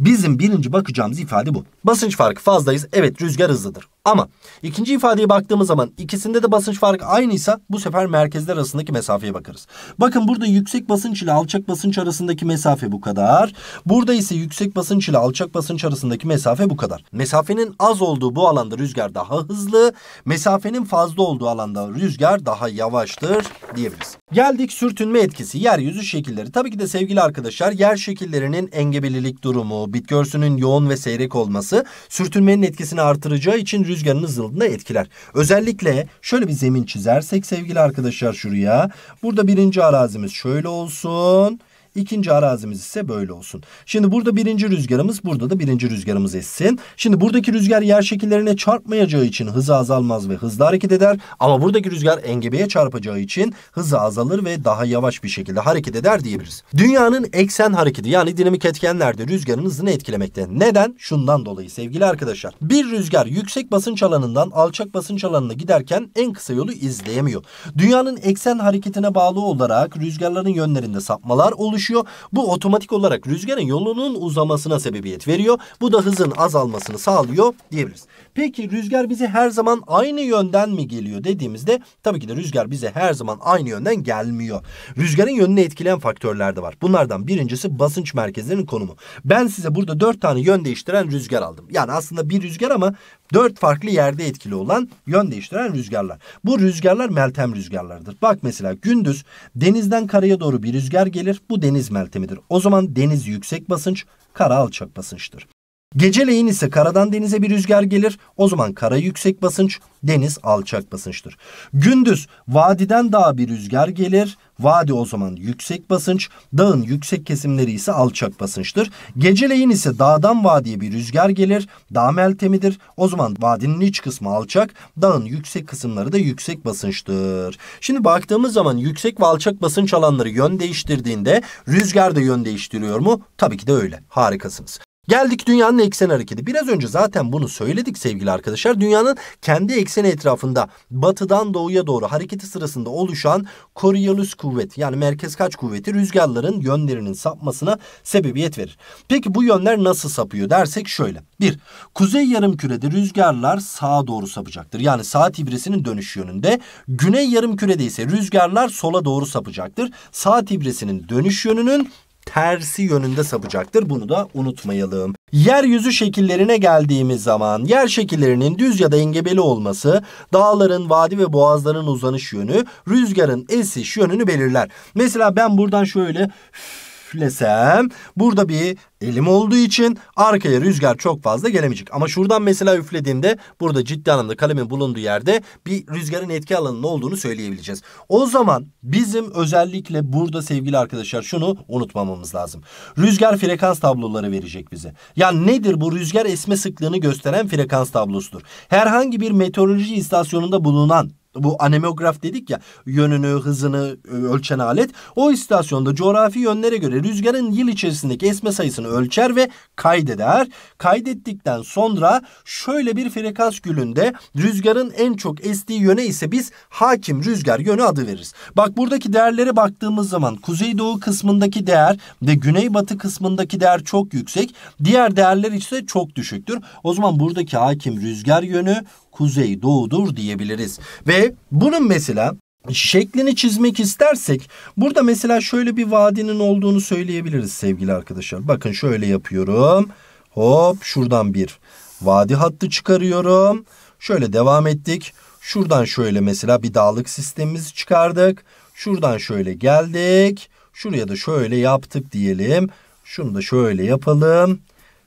Speaker 1: Bizim birinci bakacağımız ifade bu. Basınç farkı fazlayız. Evet rüzgar hızlıdır. Ama ikinci ifadeye baktığımız zaman ikisinde de basınç farkı aynıysa bu sefer merkezler arasındaki mesafeye bakarız. Bakın burada yüksek basınç ile alçak basınç arasındaki mesafe bu kadar. Burada ise yüksek basınç ile alçak basınç arasındaki mesafe bu kadar. Mesafenin az olduğu bu alanda rüzgar daha hızlı, mesafenin fazla olduğu alanda rüzgar daha yavaştır diyebiliriz. Geldik sürtünme etkisi, yeryüzü şekilleri. Tabii ki de sevgili arkadaşlar yer şekillerinin engebelilik durumu, bitki örtüsünün yoğun ve seyrek olması sürtünmenin etkisini artıracağı için rüzgarın hızını etkiler. Özellikle şöyle bir zemin çizersek sevgili arkadaşlar şuraya. Burada birinci arazimiz şöyle olsun. İkinci arazimiz ise böyle olsun. Şimdi burada birinci rüzgarımız burada da birinci rüzgarımız essin. Şimdi buradaki rüzgar yer şekillerine çarpmayacağı için hızı azalmaz ve hızlı hareket eder. Ama buradaki rüzgar engebeye çarpacağı için hızı azalır ve daha yavaş bir şekilde hareket eder diyebiliriz. Dünyanın eksen hareketi yani dinamik etkenlerde rüzgarın hızını etkilemekte. Neden? Şundan dolayı sevgili arkadaşlar. Bir rüzgar yüksek basınç alanından alçak basınç alanına giderken en kısa yolu izleyemiyor. Dünyanın eksen hareketine bağlı olarak rüzgarların yönlerinde sapmalar oluşuyor oluşuyor. Bu otomatik olarak rüzgarın yolunun uzamasına sebebiyet veriyor. Bu da hızın azalmasını sağlıyor diyebiliriz. Peki rüzgar bize her zaman aynı yönden mi geliyor dediğimizde tabii ki de rüzgar bize her zaman aynı yönden gelmiyor. Rüzgarın yönünü etkileyen faktörler de var. Bunlardan birincisi basınç merkezlerinin konumu. Ben size burada dört tane yön değiştiren rüzgar aldım. Yani aslında bir rüzgar ama dört farklı yerde etkili olan yön değiştiren rüzgarlar. Bu rüzgarlar meltem rüzgarlarıdır. Bak mesela gündüz denizden karaya doğru bir rüzgar gelir. Bu deniz meltemidir. O zaman deniz yüksek basınç, kara alçak basınçtır. Geceleyin ise karadan denize bir rüzgar gelir. O zaman kara yüksek basınç, deniz alçak basınçtır. Gündüz vadiden dağa bir rüzgar gelir. Vadi o zaman yüksek basınç, dağın yüksek kesimleri ise alçak basınçtır. Geceleyin ise dağdan vadiye bir rüzgar gelir. Dağ meltemidir. O zaman vadinin iç kısmı alçak, dağın yüksek kısımları da yüksek basınçtır. Şimdi baktığımız zaman yüksek ve alçak basınç alanları yön değiştirdiğinde rüzgar da yön değiştiriyor mu? Tabii ki de öyle. Harikasınız. Geldik dünyanın eksen hareketi. Biraz önce zaten bunu söyledik sevgili arkadaşlar. Dünyanın kendi ekseni etrafında batıdan doğuya doğru hareketi sırasında oluşan Coriolis kuvvet, yani merkez kaç kuvveti rüzgarların yönlerinin sapmasına sebebiyet verir. Peki bu yönler nasıl sapıyor dersek şöyle. bir Kuzey yarım kürede rüzgarlar sağa doğru sapacaktır. Yani saat ibresinin dönüş yönünde. Güney yarım kürede ise rüzgarlar sola doğru sapacaktır. Saat ibresinin dönüş yönünün tersi yönünde sapacaktır. Bunu da unutmayalım. Yeryüzü şekillerine geldiğimiz zaman yer şekillerinin düz ya da engebeli olması dağların, vadi ve boğazların uzanış yönü, rüzgarın esiş yönünü belirler. Mesela ben buradan şöyle üf, üflesem burada bir elim olduğu için arkaya rüzgar çok fazla gelemeyecek. Ama şuradan mesela üflediğimde burada ciddi anlamda kalemin bulunduğu yerde bir rüzgarın etki alanının olduğunu söyleyebileceğiz. O zaman bizim özellikle burada sevgili arkadaşlar şunu unutmamamız lazım. Rüzgar frekans tabloları verecek bize. Yani nedir bu rüzgar esme sıklığını gösteren frekans tablosudur. Herhangi bir meteoroloji istasyonunda bulunan bu anemograf dedik ya yönünü, hızını e, ölçen alet. O istasyonda coğrafi yönlere göre rüzgarın yıl içerisindeki esme sayısını ölçer ve kaydeder. Kaydettikten sonra şöyle bir frekans gülünde rüzgarın en çok estiği yöne ise biz hakim rüzgar yönü adı veririz. Bak buradaki değerlere baktığımız zaman kuzeydoğu kısmındaki değer ve güneybatı kısmındaki değer çok yüksek. Diğer değerler ise çok düşüktür. O zaman buradaki hakim rüzgar yönü kuzey doğudur diyebiliriz. Ve bunun mesela şeklini çizmek istersek burada mesela şöyle bir vadinin olduğunu söyleyebiliriz sevgili arkadaşlar. Bakın şöyle yapıyorum. Hop şuradan bir vadi hattı çıkarıyorum. Şöyle devam ettik. Şuradan şöyle mesela bir dağlık sistemimizi çıkardık. Şuradan şöyle geldik. Şuraya da şöyle yaptık diyelim. Şunu da şöyle yapalım.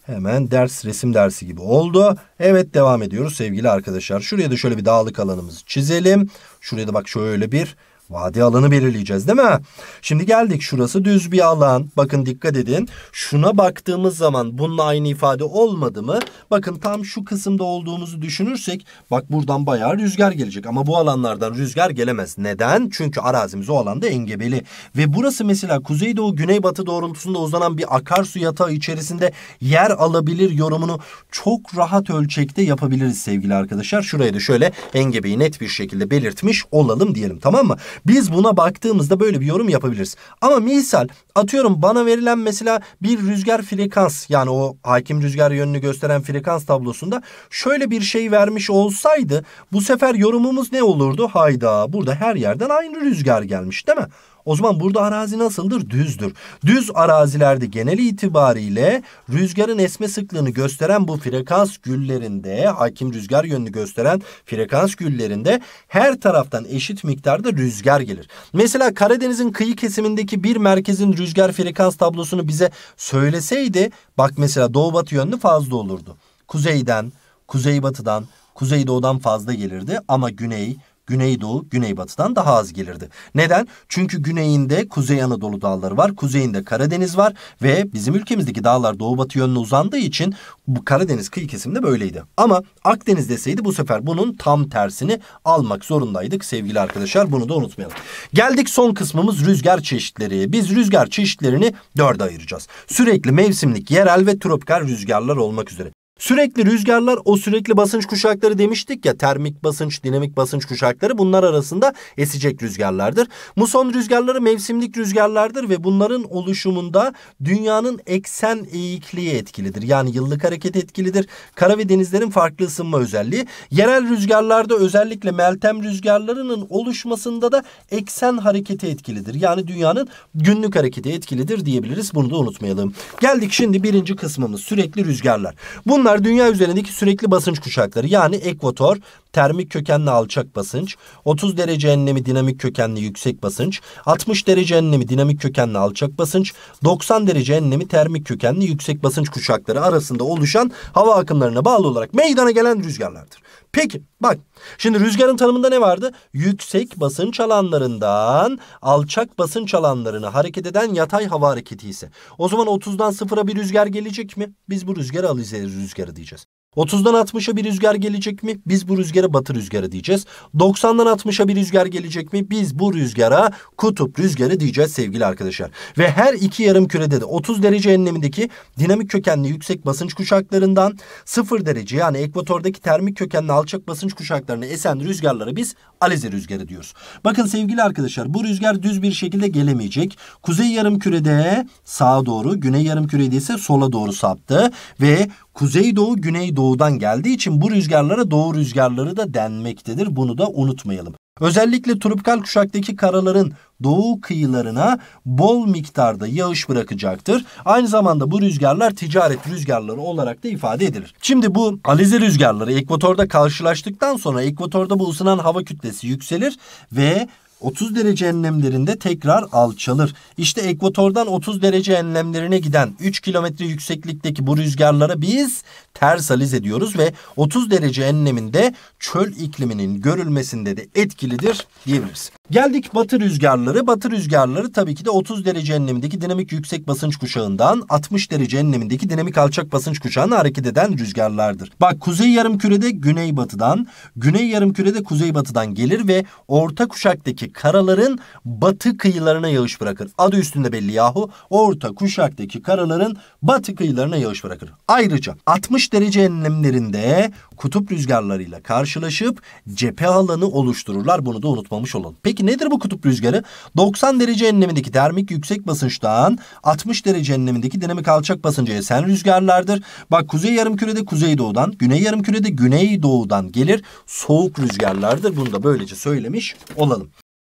Speaker 1: Hemen ders resim dersi gibi oldu. Evet devam ediyoruz sevgili arkadaşlar. Şuraya da şöyle bir dağlık alanımızı çizelim. Şuraya da bak şöyle bir Vadi alanı belirleyeceğiz değil mi? Şimdi geldik şurası düz bir alan. Bakın dikkat edin. Şuna baktığımız zaman bununla aynı ifade olmadı mı? Bakın tam şu kısımda olduğumuzu düşünürsek bak buradan bayağı rüzgar gelecek. Ama bu alanlardan rüzgar gelemez. Neden? Çünkü arazimiz o alanda engebeli. Ve burası mesela kuzeydoğu güneybatı doğrultusunda uzanan bir akarsu yatağı içerisinde yer alabilir yorumunu çok rahat ölçekte yapabiliriz sevgili arkadaşlar. Şurayı da şöyle engebeyi net bir şekilde belirtmiş olalım diyelim tamam mı? Biz buna baktığımızda böyle bir yorum yapabiliriz. Ama misal atıyorum bana verilen mesela bir rüzgar frekans yani o hakim rüzgar yönünü gösteren frekans tablosunda şöyle bir şey vermiş olsaydı bu sefer yorumumuz ne olurdu? Hayda burada her yerden aynı rüzgar gelmiş değil mi? O zaman burada arazi nasıldır? Düzdür. Düz arazilerde genel itibariyle rüzgarın esme sıklığını gösteren bu frekans güllerinde, hakim rüzgar yönünü gösteren frekans güllerinde her taraftan eşit miktarda rüzgar gelir. Mesela Karadeniz'in kıyı kesimindeki bir merkezin rüzgar frekans tablosunu bize söyleseydi bak mesela doğu batı yönlü fazla olurdu. Kuzeyden, kuzeybatıdan, kuzeydoğudan fazla gelirdi ama güney, Güneydoğu, Güneybatı'dan daha az gelirdi. Neden? Çünkü güneyinde Kuzey Anadolu dağları var, kuzeyinde Karadeniz var ve bizim ülkemizdeki dağlar doğu batı yönüne uzandığı için bu Karadeniz kıyı kesiminde böyleydi. Ama Akdeniz deseydi bu sefer bunun tam tersini almak zorundaydık sevgili arkadaşlar. Bunu da unutmayalım. Geldik son kısmımız rüzgar çeşitleri. Biz rüzgar çeşitlerini dörde ayıracağız. Sürekli mevsimlik, yerel ve tropikal rüzgarlar olmak üzere. Sürekli rüzgarlar o sürekli basınç kuşakları demiştik ya termik basınç, dinamik basınç kuşakları bunlar arasında esecek rüzgarlardır. Muson rüzgarları mevsimlik rüzgarlardır ve bunların oluşumunda dünyanın eksen eğikliği etkilidir. Yani yıllık hareket etkilidir. Kara ve denizlerin farklı ısınma özelliği. Yerel rüzgarlarda özellikle meltem rüzgarlarının oluşmasında da eksen hareketi etkilidir. Yani dünyanın günlük hareketi etkilidir diyebiliriz. Bunu da unutmayalım. Geldik şimdi birinci kısmımız sürekli rüzgarlar. Bunlar Bunlar dünya üzerindeki sürekli basınç kuşakları yani ekvator, termik kökenli alçak basınç, 30 derece enlemi dinamik kökenli yüksek basınç, 60 derece enlemi dinamik kökenli alçak basınç, 90 derece enlemi termik kökenli yüksek basınç kuşakları arasında oluşan hava akımlarına bağlı olarak meydana gelen rüzgarlardır. Peki bak şimdi rüzgarın tanımında ne vardı? Yüksek basınç alanlarından alçak basınç alanlarına hareket eden yatay hava hareketi ise. O zaman 30'dan 0'a bir rüzgar gelecek mi? Biz bu rüzgarı alacağız rüzgarı diyeceğiz. 30'dan 60'a bir rüzgar gelecek mi? Biz bu rüzgara batı rüzgarı diyeceğiz. 90'dan 60'a bir rüzgar gelecek mi? Biz bu rüzgara kutup rüzgarı diyeceğiz sevgili arkadaşlar. Ve her iki yarım kürede de 30 derece enlemindeki dinamik kökenli yüksek basınç kuşaklarından 0 derece yani ekvatordaki termik kökenli alçak basınç kuşaklarına esen rüzgarlara biz alize rüzgarı diyoruz. Bakın sevgili arkadaşlar bu rüzgar düz bir şekilde gelemeyecek. Kuzey yarım kürede sağa doğru, güney yarım kürede ise sola doğru saptı ve Kuzeydoğu güneydoğudan geldiği için bu rüzgarlara doğu rüzgarları da denmektedir. Bunu da unutmayalım. Özellikle tropikal kuşaktaki karaların doğu kıyılarına bol miktarda yağış bırakacaktır. Aynı zamanda bu rüzgarlar ticaret rüzgarları olarak da ifade edilir. Şimdi bu alize rüzgarları ekvatorda karşılaştıktan sonra ekvatorda bu ısınan hava kütlesi yükselir ve 30 derece enlemlerinde tekrar alçalır. İşte ekvatordan 30 derece enlemlerine giden 3 kilometre yükseklikteki bu rüzgarlara biz ters alize diyoruz ve 30 derece enleminde çöl ikliminin görülmesinde de etkilidir diyebiliriz. Geldik batı rüzgarları. Batı rüzgarları tabii ki de 30 derece enlemindeki dinamik yüksek basınç kuşağından 60 derece enlemindeki dinamik alçak basınç kuşağına hareket eden rüzgarlardır. Bak kuzey yarımkürede güneybatıdan, güney yarımkürede kuzeybatıdan gelir ve orta kuşaktaki karaların batı kıyılarına yağış bırakır. Adı üstünde belli yahu. Orta kuşaktaki karaların batı kıyılarına yağış bırakır. Ayrıca 60 derece enlemlerinde kutup rüzgarlarıyla karşılaşıp cephe alanı oluştururlar. Bunu da unutmamış olalım. Peki nedir bu kutup rüzgarı? 90 derece enlemindeki termik yüksek basınçtan 60 derece enlemindeki dinamik alçak basınca esen rüzgarlardır. Bak kuzey yarım yarımkürede kuzeydoğudan, güney yarım yarımkürede güneydoğudan gelir soğuk rüzgarlardır. Bunu da böylece söylemiş olalım.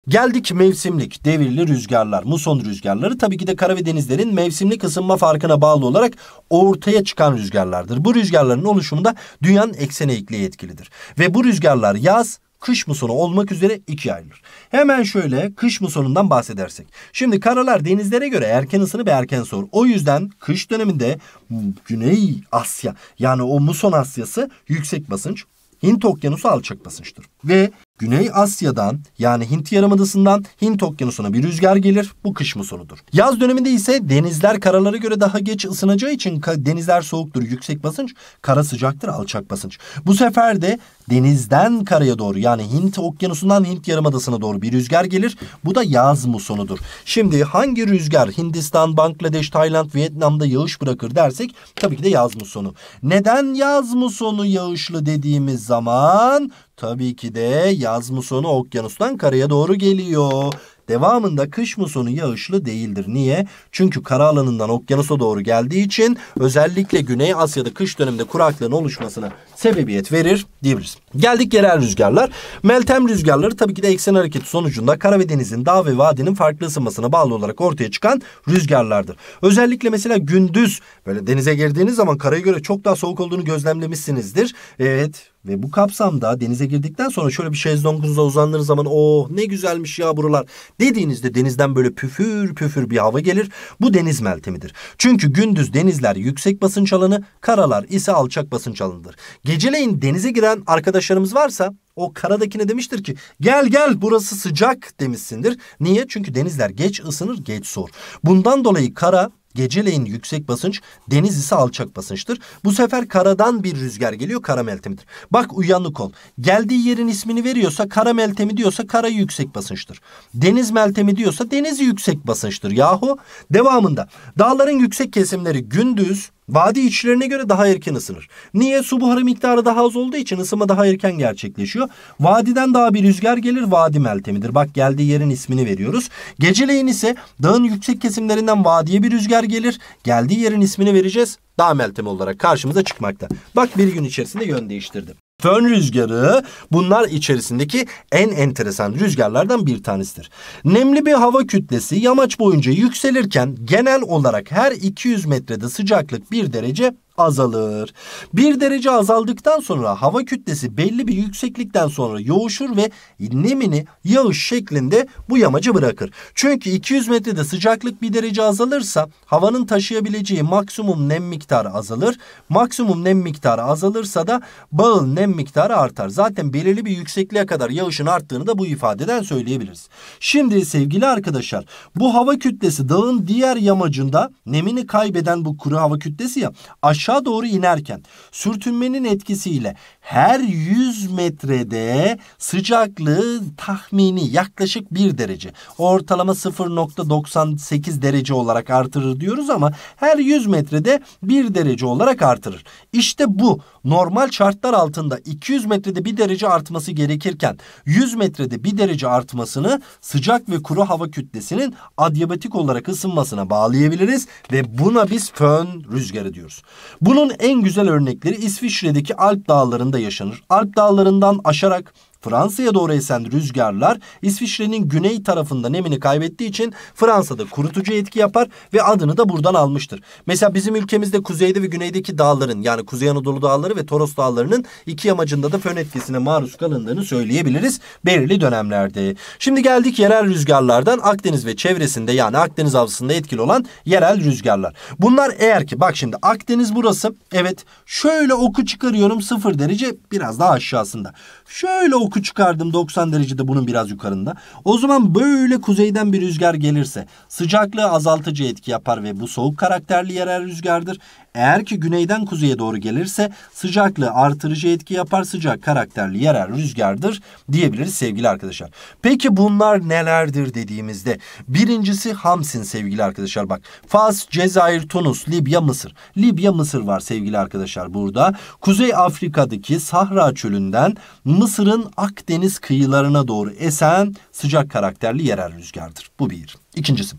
Speaker 1: Geldik mevsimlik devirli rüzgarlar, muson rüzgarları tabii ki de kara ve denizlerin mevsimlik ısınma farkına bağlı olarak ortaya çıkan rüzgarlardır. Bu rüzgarların oluşumunda dünyanın eksen eğikliği etkilidir. Ve bu rüzgarlar yaz, kış musonu olmak üzere ikiye ayrılır. Hemen şöyle kış musonundan bahsedersek. Şimdi karalar denizlere göre erken ısınır ve erken soğur. O yüzden kış döneminde Güney Asya yani o muson Asyası yüksek basınç, Hint okyanusu alçak basınçtır. Ve Güney Asya'dan yani Hint Yarımadası'ndan Hint Okyanusu'na bir rüzgar gelir. Bu kış musonudur. Yaz döneminde ise denizler karalara göre daha geç ısınacağı için denizler soğuktur. Yüksek basınç, kara sıcaktır, alçak basınç. Bu sefer de denizden karaya doğru yani Hint Okyanusu'ndan Hint Yarımadası'na doğru bir rüzgar gelir. Bu da yaz musonudur. Şimdi hangi rüzgar Hindistan, Bangladeş, Tayland, Vietnam'da yağış bırakır dersek tabii ki de yaz musonu. Neden yaz musonu yağışlı dediğimiz zaman Tabii ki de yaz musonu okyanustan karaya doğru geliyor. Devamında kış musonu yağışlı değildir. Niye? Çünkü kara alanından okyanusa doğru geldiği için özellikle Güney Asya'da kış döneminde kuraklığın oluşmasına sebebiyet verir diyebiliriz. Geldik yerel rüzgarlar. Meltem rüzgarları tabii ki de eksen hareketi sonucunda kara ve denizin dağ ve vadinin farklı ısınmasına bağlı olarak ortaya çıkan rüzgarlardır. Özellikle mesela gündüz böyle denize girdiğiniz zaman karaya göre çok daha soğuk olduğunu gözlemlemişsinizdir. Evet ve bu kapsamda denize girdikten sonra şöyle bir şezlongunuza uzandığınız zaman oh ne güzelmiş ya buralar dediğinizde denizden böyle püfür püfür bir hava gelir. Bu deniz meltemidir. Çünkü gündüz denizler yüksek basınç alanı, karalar ise alçak basınç alanıdır. Geceleyin denize giren arkadaşlarımız varsa o karadakine demiştir ki gel gel burası sıcak demişsindir. Niye? Çünkü denizler geç ısınır geç soğur. Bundan dolayı kara Geceleyin yüksek basınç, deniz ise alçak basınçtır. Bu sefer karadan bir rüzgar geliyor, kara meltemidir. Bak uyanık ol. Geldiği yerin ismini veriyorsa kara meltemi diyorsa kara yüksek basınçtır. Deniz meltemi diyorsa deniz yüksek basınçtır yahu. Devamında dağların yüksek kesimleri gündüz Vadi içlerine göre daha erken ısınır. Niye? Su buharı miktarı daha az olduğu için ısınma daha erken gerçekleşiyor. Vadiden daha bir rüzgar gelir vadi meltemidir. Bak geldiği yerin ismini veriyoruz. Geceleyin ise dağın yüksek kesimlerinden vadiye bir rüzgar gelir. Geldiği yerin ismini vereceğiz. Dağ meltemi olarak karşımıza çıkmakta. Bak bir gün içerisinde yön değiştirdim fön rüzgarı bunlar içerisindeki en enteresan rüzgarlardan bir tanesidir. Nemli bir hava kütlesi yamaç boyunca yükselirken genel olarak her 200 metrede sıcaklık 1 derece azalır. Bir derece azaldıktan sonra hava kütlesi belli bir yükseklikten sonra yoğuşur ve nemini yağış şeklinde bu yamacı bırakır. Çünkü 200 metrede sıcaklık bir derece azalırsa havanın taşıyabileceği maksimum nem miktarı azalır. Maksimum nem miktarı azalırsa da bağın nem miktarı artar. Zaten belirli bir yüksekliğe kadar yağışın arttığını da bu ifadeden söyleyebiliriz. Şimdi sevgili arkadaşlar bu hava kütlesi dağın diğer yamacında nemini kaybeden bu kuru hava kütlesi ya aşağı aşağı doğru inerken sürtünmenin etkisiyle her 100 metrede sıcaklığı tahmini yaklaşık 1 derece. Ortalama 0.98 derece olarak artırır diyoruz ama her 100 metrede 1 derece olarak artırır. İşte bu normal şartlar altında 200 metrede 1 derece artması gerekirken 100 metrede 1 derece artmasını sıcak ve kuru hava kütlesinin adiabatik olarak ısınmasına bağlayabiliriz ve buna biz fön rüzgarı diyoruz. Bunun en güzel örnekleri İsviçre'deki Alp dağlarında yaşanır. Alp dağlarından aşarak Fransa'ya doğru esen rüzgarlar İsviçre'nin güney tarafında nemini kaybettiği için Fransa'da kurutucu etki yapar ve adını da buradan almıştır. Mesela bizim ülkemizde kuzeyde ve güneydeki dağların yani Kuzey Anadolu dağları ve Toros dağlarının iki yamacında da fön etkisine maruz kalındığını söyleyebiliriz belirli dönemlerde. Şimdi geldik yerel rüzgarlardan Akdeniz ve çevresinde yani Akdeniz havzasında etkili olan yerel rüzgarlar. Bunlar eğer ki bak şimdi Akdeniz burası evet şöyle oku çıkarıyorum sıfır derece biraz daha aşağısında. Şöyle oku oku çıkardım 90 derecede bunun biraz yukarında. O zaman böyle kuzeyden bir rüzgar gelirse sıcaklığı azaltıcı etki yapar ve bu soğuk karakterli yerel rüzgardır. Eğer ki güneyden kuzeye doğru gelirse sıcaklığı artırıcı etki yapar sıcak karakterli yerel rüzgardır diyebiliriz sevgili arkadaşlar. Peki bunlar nelerdir dediğimizde birincisi Hamsin sevgili arkadaşlar bak Fas, Cezayir, Tunus, Libya, Mısır. Libya, Mısır var sevgili arkadaşlar burada. Kuzey Afrika'daki Sahra çölünden Mısır'ın Akdeniz kıyılarına doğru esen sıcak karakterli yerel rüzgardır. Bu bir. İkincisi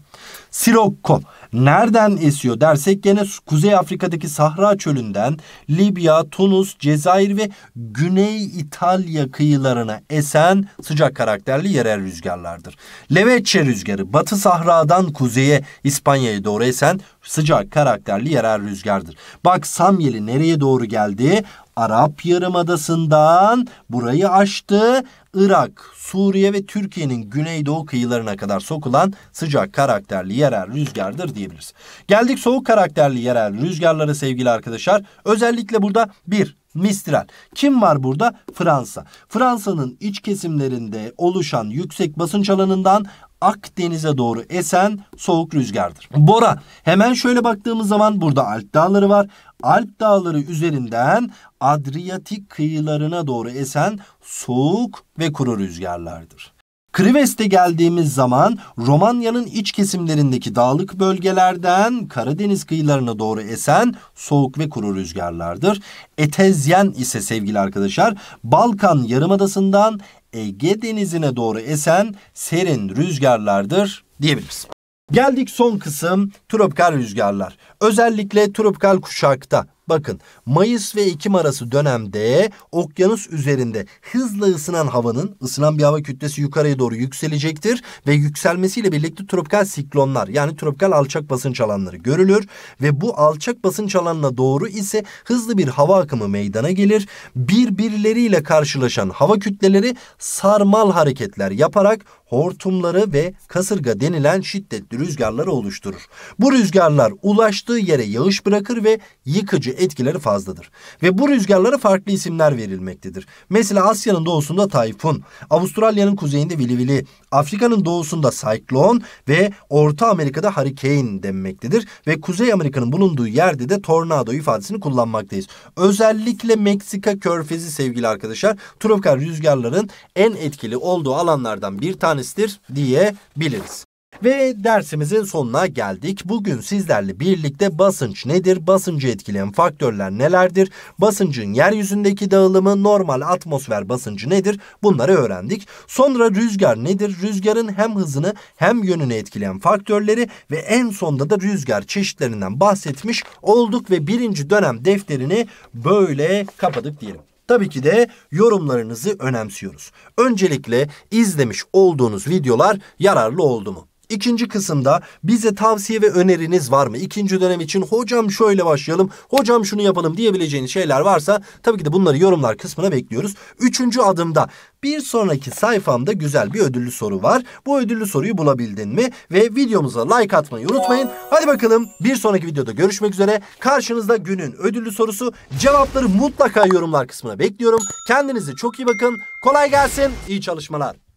Speaker 1: Sirokko nereden esiyor dersek gene Kuzey Afrika'daki Sahra Çölü'nden Libya, Tunus, Cezayir ve Güney İtalya kıyılarına esen sıcak karakterli yerel rüzgarlardır. Leveçe rüzgarı Batı Sahra'dan kuzeye İspanya'ya doğru esen sıcak karakterli yerel rüzgardır. Bak Samyeli nereye doğru geldi? Arap Yarımadası'ndan burayı aştı. Irak, Suriye ve Türkiye'nin güneydoğu kıyılarına kadar sokulan sıcak karakterli yerel rüzgardır diyebiliriz. Geldik soğuk karakterli yerel rüzgarlara sevgili arkadaşlar. Özellikle burada bir Mistral. Kim var burada? Fransa. Fransa'nın iç kesimlerinde oluşan yüksek basınç alanından Akdeniz'e doğru esen soğuk rüzgardır. Bora hemen şöyle baktığımız zaman burada Alp dağları var. Alp dağları üzerinden Adriyatik kıyılarına doğru esen soğuk ve kuru rüzgarlardır. Krives'te geldiğimiz zaman Romanya'nın iç kesimlerindeki dağlık bölgelerden Karadeniz kıyılarına doğru esen soğuk ve kuru rüzgarlardır. Etezyen ise sevgili arkadaşlar Balkan yarımadasından Ege Denizi'ne doğru esen serin rüzgarlardır diyebiliriz. Geldik son kısım tropikal rüzgarlar. Özellikle tropikal kuşakta Bakın Mayıs ve Ekim arası dönemde okyanus üzerinde hızla ısınan havanın ısınan bir hava kütlesi yukarıya doğru yükselecektir ve yükselmesiyle birlikte tropikal siklonlar yani tropikal alçak basınç alanları görülür ve bu alçak basınç alanına doğru ise hızlı bir hava akımı meydana gelir. Birbirleriyle karşılaşan hava kütleleri sarmal hareketler yaparak hortumları ve kasırga denilen şiddetli rüzgarları oluşturur. Bu rüzgarlar ulaştığı yere yağış bırakır ve yıkıcı etkileri fazladır. Ve bu rüzgarlara farklı isimler verilmektedir. Mesela Asya'nın doğusunda tayfun, Avustralya'nın kuzeyinde vilivili, Afrika'nın doğusunda sayklon ve Orta Amerika'da hurricane denmektedir. Ve Kuzey Amerika'nın bulunduğu yerde de tornado ifadesini kullanmaktayız. Özellikle Meksika körfezi sevgili arkadaşlar tropikal rüzgarların en etkili olduğu alanlardan bir tanesidir diyebiliriz. Ve dersimizin sonuna geldik. Bugün sizlerle birlikte basınç nedir? Basıncı etkileyen faktörler nelerdir? Basıncın yeryüzündeki dağılımı, normal atmosfer basıncı nedir? Bunları öğrendik. Sonra rüzgar nedir? Rüzgarın hem hızını hem yönünü etkileyen faktörleri ve en sonda da rüzgar çeşitlerinden bahsetmiş olduk ve birinci dönem defterini böyle kapadık diyelim. Tabii ki de yorumlarınızı önemsiyoruz. Öncelikle izlemiş olduğunuz videolar yararlı oldu mu? İkinci kısımda bize tavsiye ve öneriniz var mı? İkinci dönem için hocam şöyle başlayalım, hocam şunu yapalım diyebileceğiniz şeyler varsa tabii ki de bunları yorumlar kısmına bekliyoruz. Üçüncü adımda bir sonraki sayfamda güzel bir ödüllü soru var. Bu ödüllü soruyu bulabildin mi? Ve videomuza like atmayı unutmayın. Hadi bakalım bir sonraki videoda görüşmek üzere. Karşınızda günün ödüllü sorusu. Cevapları mutlaka yorumlar kısmına bekliyorum. Kendinize çok iyi bakın. Kolay gelsin. İyi çalışmalar.